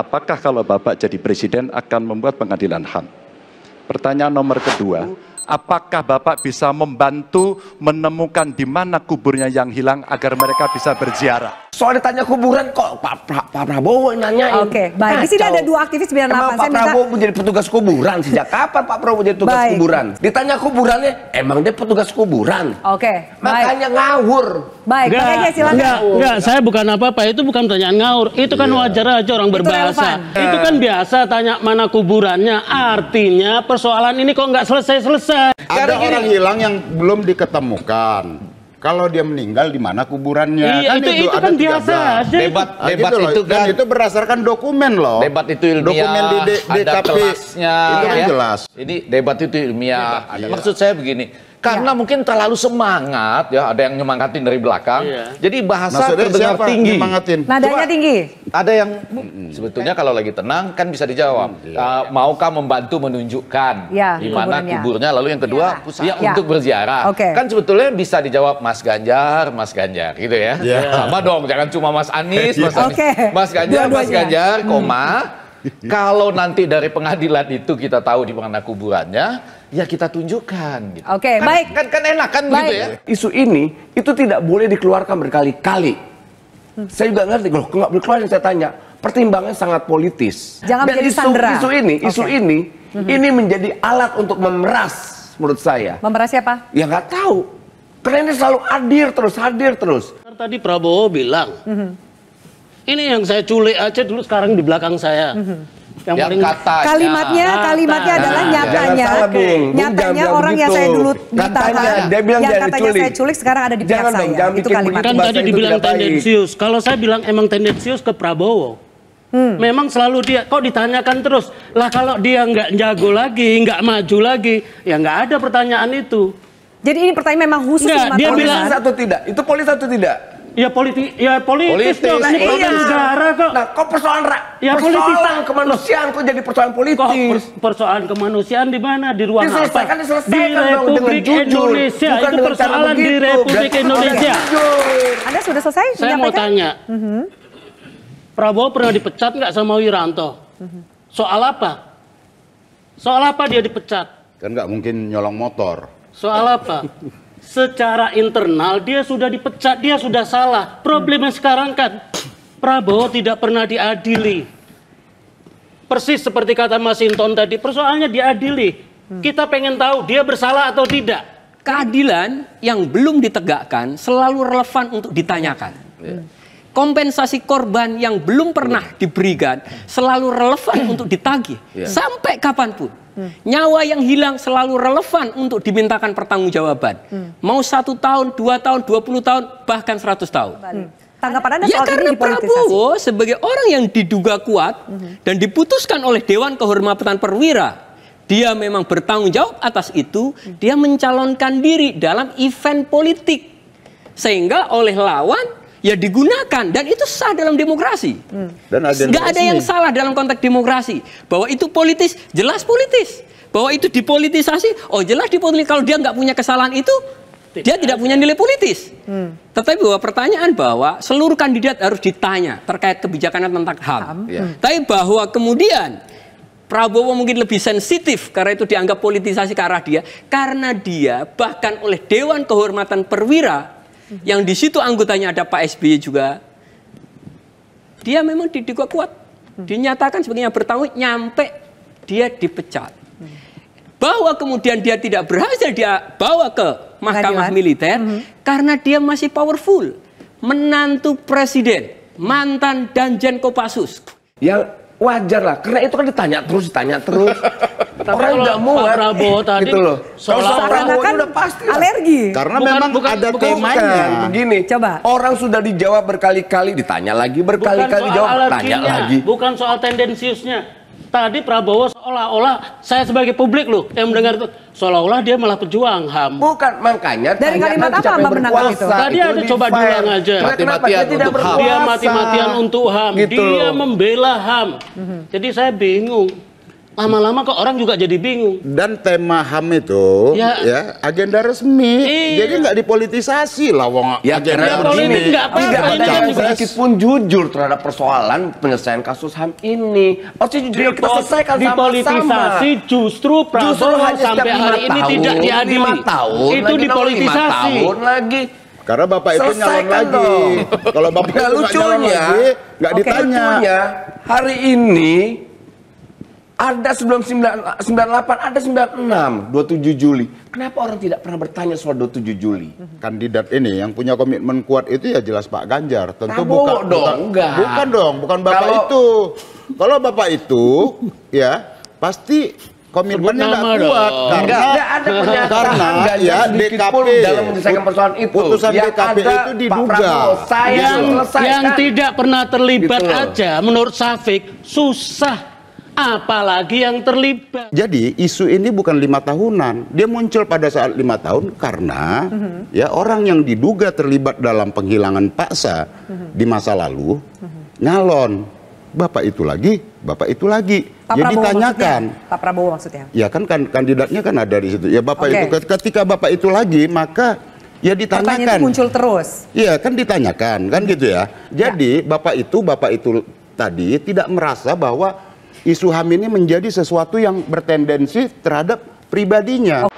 apakah kalau Bapak jadi presiden akan membuat pengadilan HAM? Pertanyaan nomor kedua, apakah Bapak bisa membantu menemukan di mana kuburnya yang hilang agar mereka bisa berziarah? soal ditanya kuburan kok Pak, Pak Prabowo yang nanyain. Oke, okay, baik. Di sini ada dua aktivis 98. Emang Pak Prabowo minta... menjadi petugas kuburan sejak kapan Pak Prabowo jadi petugas kuburan? Ditanya kuburannya, emang dia petugas kuburan. Oke. Okay, Makanya ngawur. Baik, Pak Kaya silakan. Enggak, enggak, saya bukan apa-apa, itu bukan pertanyaan ngawur. Itu kan yeah. wajar aja orang berbahasa. Itu, Itu kan iya. biasa tanya mana kuburannya. Artinya persoalan ini kok nggak selesai-selesai. Ada Karena orang hilang yang belum diketemukan kalau dia meninggal di mana kuburannya iya, kan itu, itu, itu kan biasa aja debat ah, itu. debat gitu itu kan Dan itu berdasarkan dokumen loh debat itu ilmiah dokumen di D, DKP ada kelasnya itu kan ya. jelas ini debat itu ilmiah debat, iya. maksud saya begini karena ya. mungkin terlalu semangat ya ada yang nyemangatin dari belakang ya. jadi bahasa Maksudnya terdengar siapa tinggi nyemangatin? nadanya Cuma, tinggi ada yang hmm, sebetulnya kalau lagi tenang kan bisa dijawab hmm, uh, maukah membantu menunjukkan ya, di mana kuburnya. kuburnya lalu yang kedua ya, ya, ya. untuk berziarah okay. kan sebetulnya bisa dijawab Mas Ganjar Mas Ganjar gitu ya ya. sama dong jangan cuma Mas Anies iya. Mas Anies okay. Mas Ganjar Dua Mas Ganjar koma hmm kalau nanti dari pengadilan itu kita tahu di mana kuburannya, ya kita tunjukkan. Gitu. Oke, okay, kan, baik. Kan, kan enak kan gitu baik. begitu ya. Isu ini itu tidak boleh dikeluarkan berkali-kali. Hmm. Saya juga ngerti kalau nggak keluar yang saya tanya, pertimbangannya sangat politis. Jangan Dan menjadi isu, sandera. isu ini, isu ini, -hmm. ini menjadi alat untuk memeras menurut saya. Memeras siapa? Ya nggak tahu. Karena ini selalu hadir terus, hadir terus. Kan tadi Prabowo bilang, -hmm ini yang saya culik aja dulu sekarang di belakang saya. Mhm. yang ya, paling kata kalimatnya kalimatnya kalimatnya adalah nyatanya salah, Bung. nyatanya orang yang saya dulu ditahan dia yang katanya diculik. saya culik sekarang ada di pihak saya dong, jangan itu kalimat kan tadi dibilang tendensius kalau saya bilang emang tendensius ke Prabowo Hmm. Memang selalu dia kok ditanyakan terus lah kalau dia nggak jago lagi nggak maju lagi ya nggak ada pertanyaan itu. Jadi ini pertanyaan memang khusus. Nggak, dia bilang satu tidak? Itu polis satu tidak? Ya politik, ya politis, politis dong. Ini iya. negara kok. Nah, kok persoalan rakyat, Ya politis. Persoalan kemanusiaan kok jadi persoalan politis. Kok persoalan kemanusiaan di mana? Di ruang apa? Diselesaikan, di Republik dengan Indonesia. Bukan itu persoalan di Republik Indonesia. Anda sudah selesai? Saya mau tanya. Mm -hmm. Prabowo pernah dipecat nggak sama Wiranto? Mm -hmm. Soal apa? Soal apa dia dipecat? Kan nggak mungkin nyolong motor. Soal apa? secara internal dia sudah dipecat, dia sudah salah. Problemnya hmm. sekarang kan Prabowo tidak pernah diadili. Persis seperti kata Mas Inton tadi, persoalannya diadili. Hmm. Kita pengen tahu dia bersalah atau tidak. Keadilan yang belum ditegakkan selalu relevan untuk ditanyakan. Ya. Kompensasi korban yang belum pernah hmm. diberikan selalu relevan untuk ditagih ya. sampai kapanpun. Hmm. Nyawa yang hilang selalu relevan untuk dimintakan pertanggungjawaban. Hmm. Mau satu tahun, dua tahun, dua puluh tahun, bahkan seratus tahun. Hmm. Tanggapan Anda ya, soal karena ini Prabowo sebagai orang yang diduga kuat hmm. dan diputuskan oleh Dewan Kehormatan Perwira dia memang bertanggung jawab atas itu, dia mencalonkan diri dalam event politik. Sehingga oleh lawan ya digunakan dan itu sah dalam demokrasi. Hmm. Dan ada ada yang salah dalam konteks demokrasi bahwa itu politis, jelas politis. Bahwa itu dipolitisasi, oh jelas dipolitisasi Kalau dia nggak punya kesalahan itu, tidak dia tidak punya nilai politis. Hmm. Tetapi bahwa pertanyaan bahwa seluruh kandidat harus ditanya terkait kebijakan tentang HAM. HAM. Ya. Hmm. Tapi bahwa kemudian Prabowo mungkin lebih sensitif karena itu dianggap politisasi ke arah dia karena dia bahkan oleh Dewan Kehormatan Perwira yang di situ anggotanya ada Pak SBY juga, dia memang diduga kuat. Dinyatakan sebagainya bertanggung nyampe dia dipecat. Bahwa kemudian dia tidak berhasil dia bawa ke mahkamah militer mm -hmm. karena dia masih powerful. Menantu presiden, mantan danjen Kopassus. Yang wajar lah, karena itu kan ditanya terus, ditanya terus. Tapi orang nggak muat. Prabowo gitu tadi gitu loh. Seakan-akan kan udah pasti alergi. Karena bukan, memang bukan, ada bukan, temanya. Begini, coba. Orang sudah dijawab berkali-kali, ditanya lagi berkali-kali jawab, tanya lagi. Bukan soal tendensiusnya tadi Prabowo seolah-olah saya sebagai publik loh yang mendengar itu seolah-olah dia malah pejuang HAM. Bukan makanya dari kalimat apa Mbak berkuasa itu? Tadi itu ada coba dulang aja. Mati-matian untuk HAM. Dia mati-matian untuk HAM. Gitu. Dia membela HAM. Mhm. Jadi saya bingung lama-lama kok orang juga jadi bingung. Dan tema HAM itu ya, ya agenda resmi. Iya. Jadi nggak dipolitisasi lah wong ya, agenda begini. Enggak apa-apa. sedikit pun jujur terhadap persoalan penyelesaian kasus HAM ini. Pasti jujur kita selesaikan sama-sama. justru Prabowo sampai hari ini tahun, tidak diadili. Tahun, itu dipolitisasi. Tahun lagi. Karena bapak itu nyalon lagi. Kalau bapak itu lucunya, nggak ditanya. Lucunya, hari ini ada sebelum 98, ada 96, 27 Juli. Kenapa orang tidak pernah bertanya soal 27 Juli? Kandidat ini yang punya komitmen kuat itu ya jelas Pak Ganjar. Tentu Prabowo bukan, dong, bukan, enggak. bukan dong, bukan Bapak Kalau... itu. Kalau Bapak itu ya pasti komitmennya nggak kuat dong. karena enggak, ada pernyataan karena ya DKP dalam menyelesaikan persoalan itu putusan yang DKP ada, itu diduga Prabowo, gitu. yang, yang tidak pernah terlibat gitu. aja menurut Safik susah apalagi yang terlibat. Jadi isu ini bukan lima tahunan, dia muncul pada saat lima tahun karena mm -hmm. ya orang yang diduga terlibat dalam penghilangan paksa mm -hmm. di masa lalu mm -hmm. nyalon bapak itu lagi, bapak itu lagi. Pak Jadi Prabowo ditanyakan. Maksudnya? Pak Prabowo maksudnya? Ya kan, kan kandidatnya kan ada di situ. Ya bapak okay. itu ketika bapak itu lagi maka Ya ditanyakan. Pertanyaan muncul terus. Iya kan ditanyakan kan gitu ya. ya. Jadi ya. bapak itu bapak itu tadi tidak merasa bahwa isu HAM ini menjadi sesuatu yang bertendensi terhadap pribadinya.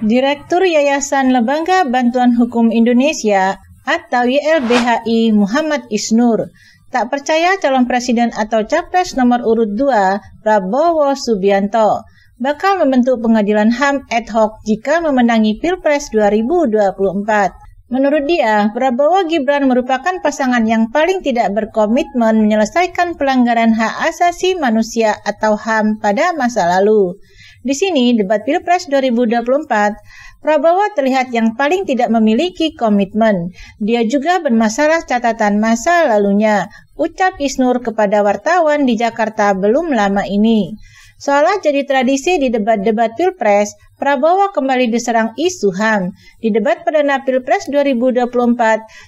Direktur Yayasan Lembaga Bantuan Hukum Indonesia atau YLBHI Muhammad Isnur tak percaya calon presiden atau capres nomor urut 2 Prabowo Subianto bakal membentuk pengadilan HAM ad hoc jika memenangi Pilpres 2024. Menurut dia, Prabowo Gibran merupakan pasangan yang paling tidak berkomitmen menyelesaikan pelanggaran hak asasi manusia atau HAM pada masa lalu. Di sini, debat Pilpres 2024, Prabowo terlihat yang paling tidak memiliki komitmen. Dia juga bermasalah catatan masa lalunya, ucap Isnur kepada wartawan di Jakarta belum lama ini. Seolah jadi tradisi di debat-debat Pilpres, Prabowo kembali diserang isu HAM. Di debat perdana Pilpres 2024,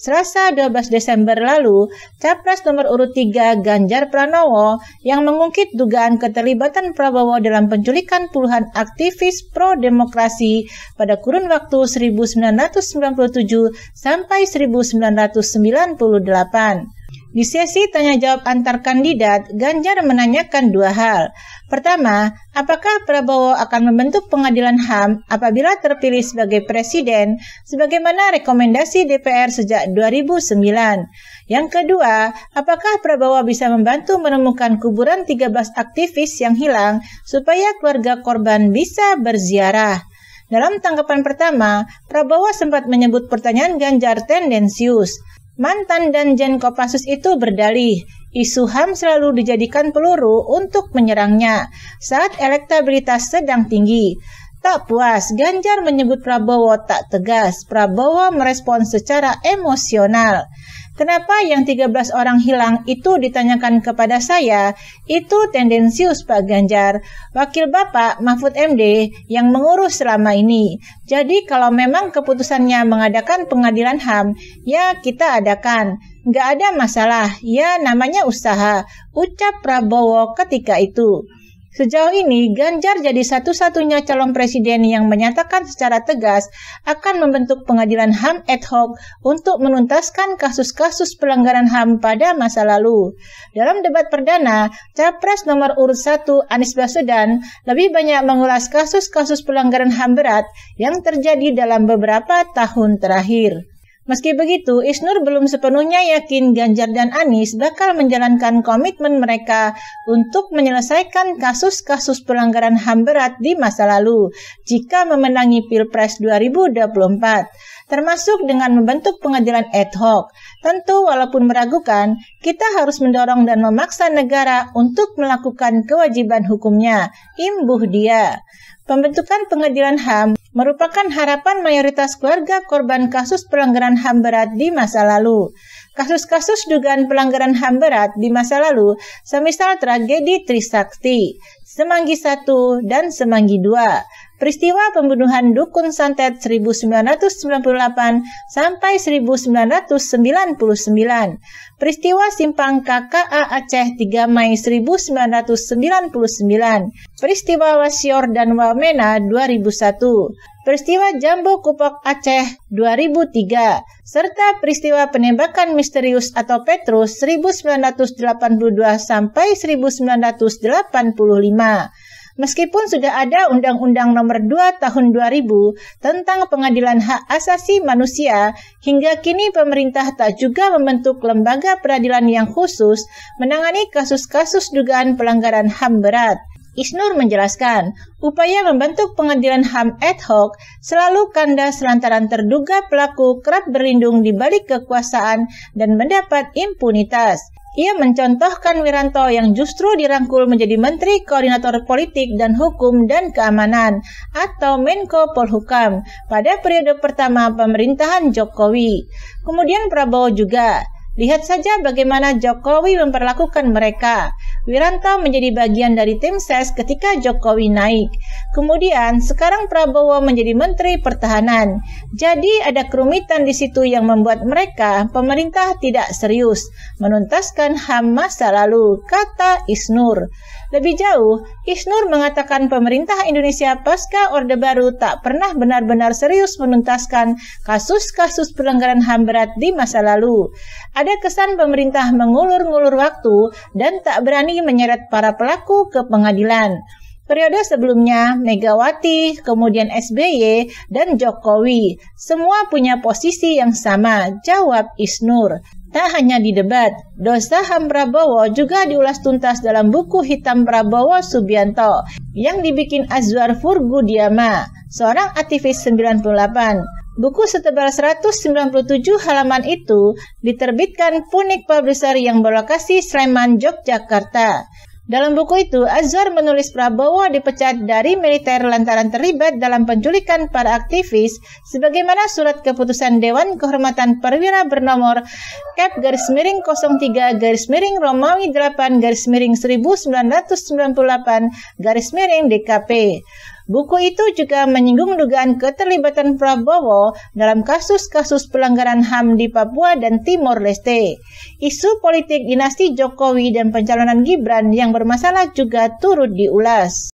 Selasa 12 Desember lalu, Capres nomor urut 3 Ganjar Pranowo yang mengungkit dugaan keterlibatan Prabowo dalam penculikan puluhan aktivis pro-demokrasi pada kurun waktu 1997 sampai 1998. Di sesi tanya jawab antar kandidat, Ganjar menanyakan dua hal. Pertama, apakah Prabowo akan membentuk pengadilan HAM apabila terpilih sebagai presiden sebagaimana rekomendasi DPR sejak 2009? Yang kedua, apakah Prabowo bisa membantu menemukan kuburan 13 aktivis yang hilang supaya keluarga korban bisa berziarah? Dalam tanggapan pertama, Prabowo sempat menyebut pertanyaan Ganjar tendensius. Mantan dan Jen Kopassus itu berdalih, isu HAM selalu dijadikan peluru untuk menyerangnya saat elektabilitas sedang tinggi. Tak puas, Ganjar menyebut Prabowo tak tegas. Prabowo merespon secara emosional. Kenapa yang 13 orang hilang itu ditanyakan kepada saya? Itu tendensius Pak Ganjar, wakil Bapak Mahfud MD yang mengurus selama ini. Jadi kalau memang keputusannya mengadakan pengadilan HAM, ya kita adakan. Nggak ada masalah, ya namanya usaha, ucap Prabowo ketika itu. Sejauh ini, Ganjar jadi satu-satunya calon presiden yang menyatakan secara tegas akan membentuk pengadilan HAM ad hoc untuk menuntaskan kasus-kasus pelanggaran HAM pada masa lalu. Dalam debat perdana, Capres nomor urut 1 Anies Baswedan lebih banyak mengulas kasus-kasus pelanggaran HAM berat yang terjadi dalam beberapa tahun terakhir. Meski begitu, Isnur belum sepenuhnya yakin Ganjar dan Anies bakal menjalankan komitmen mereka untuk menyelesaikan kasus-kasus pelanggaran HAM berat di masa lalu jika memenangi Pilpres 2024, termasuk dengan membentuk pengadilan ad hoc. Tentu walaupun meragukan, kita harus mendorong dan memaksa negara untuk melakukan kewajiban hukumnya, imbuh dia. Pembentukan pengadilan HAM merupakan harapan mayoritas keluarga korban kasus pelanggaran HAM berat di masa lalu. Kasus-kasus dugaan pelanggaran HAM berat di masa lalu semisal tragedi Trisakti, Semanggi 1 dan Semanggi 2 Peristiwa pembunuhan Dukun Santet 1998 sampai 1999. Peristiwa simpang KKA Aceh 3 Mei 1999. Peristiwa Wasior dan Wamena 2001 peristiwa Jambu Kupok Aceh 2003, serta peristiwa penembakan misterius atau Petrus 1982 sampai 1985. Meskipun sudah ada Undang-Undang Nomor 2 Tahun 2000 tentang Pengadilan Hak Asasi Manusia, hingga kini pemerintah tak juga membentuk lembaga peradilan yang khusus menangani kasus-kasus dugaan pelanggaran HAM berat. Isnur menjelaskan, upaya membentuk pengadilan HAM ad hoc selalu kandas lantaran terduga pelaku kerap berlindung di balik kekuasaan dan mendapat impunitas. Ia mencontohkan Wiranto yang justru dirangkul menjadi Menteri Koordinator Politik dan Hukum dan Keamanan atau Menko Polhukam pada periode pertama pemerintahan Jokowi. Kemudian Prabowo juga Lihat saja bagaimana Jokowi memperlakukan mereka. Wiranto menjadi bagian dari tim ses ketika Jokowi naik. Kemudian sekarang Prabowo menjadi Menteri Pertahanan. Jadi ada kerumitan di situ yang membuat mereka pemerintah tidak serius menuntaskan HAM masa lalu, kata Isnur. Lebih jauh, Isnur mengatakan pemerintah Indonesia pasca Orde Baru tak pernah benar-benar serius menuntaskan kasus-kasus pelanggaran HAM berat di masa lalu ada kesan pemerintah mengulur-ngulur waktu dan tak berani menyeret para pelaku ke pengadilan. Periode sebelumnya, Megawati, kemudian SBY, dan Jokowi. Semua punya posisi yang sama, jawab Isnur. Tak hanya di debat, dosa HAM Prabowo juga diulas tuntas dalam buku hitam Prabowo Subianto yang dibikin Azwar Furgu Diama, seorang aktivis 98. Buku setebal 197 halaman itu diterbitkan Punik Publisher yang berlokasi Sleman, Yogyakarta. Dalam buku itu, Azhar menulis Prabowo dipecat dari militer lantaran terlibat dalam penculikan para aktivis sebagaimana surat keputusan Dewan Kehormatan Perwira bernomor Kep garis miring 03 garis miring Romawi 8 garis miring 1998 garis miring DKP. Buku itu juga menyinggung dugaan keterlibatan Prabowo dalam kasus-kasus pelanggaran HAM di Papua dan Timor Leste. Isu politik dinasti Jokowi dan pencalonan Gibran yang bermasalah juga turut diulas.